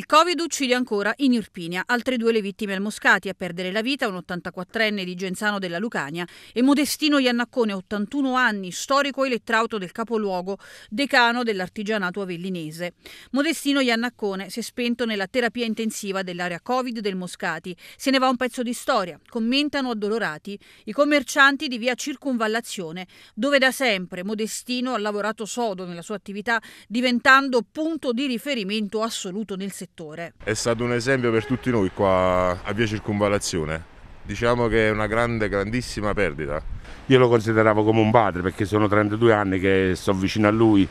Il Covid uccide ancora in Irpinia, altre due le vittime al Moscati, a perdere la vita un 84enne di Genzano della Lucania e Modestino Iannaccone, 81 anni, storico elettrauto del capoluogo, decano dell'artigianato avellinese. Modestino Iannaccone si è spento nella terapia intensiva dell'area Covid del Moscati. Se ne va un pezzo di storia, commentano addolorati i commercianti di via Circunvallazione, dove da sempre Modestino ha lavorato sodo nella sua attività, diventando punto di riferimento assoluto nel settore settore. È stato un esempio per tutti noi qua a Via Circunvalazione. Diciamo che è una grande, grandissima perdita. Io lo consideravo come un padre perché sono 32 anni che sto vicino a lui,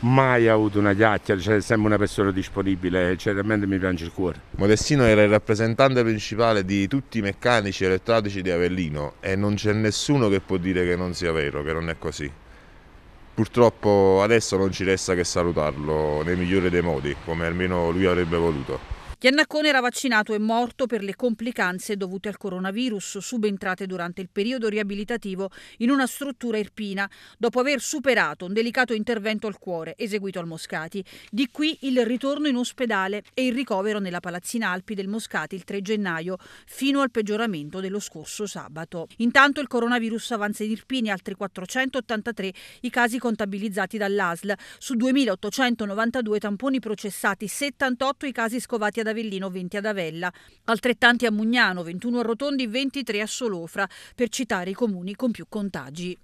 mai avuto una chiacchiera, cioè sempre una persona disponibile, cioè realmente mi piange il cuore. Modestino era il rappresentante principale di tutti i meccanici elettratici di Avellino e non c'è nessuno che può dire che non sia vero, che non è così. Purtroppo adesso non ci resta che salutarlo nel migliore dei modi, come almeno lui avrebbe voluto. Chiannaccone era vaccinato e morto per le complicanze dovute al coronavirus subentrate durante il periodo riabilitativo in una struttura irpina dopo aver superato un delicato intervento al cuore eseguito al Moscati. Di qui il ritorno in ospedale e il ricovero nella Palazzina Alpi del Moscati il 3 gennaio fino al peggioramento dello scorso sabato. Intanto il coronavirus avanza in Irpini altri 483 i casi contabilizzati dall'ASL, su 2892 tamponi processati, 78 i casi scovati ad Avellino 20 ad Avella, altrettanti a Mugnano 21 a Rotondi 23 a Solofra, per citare i comuni con più contagi.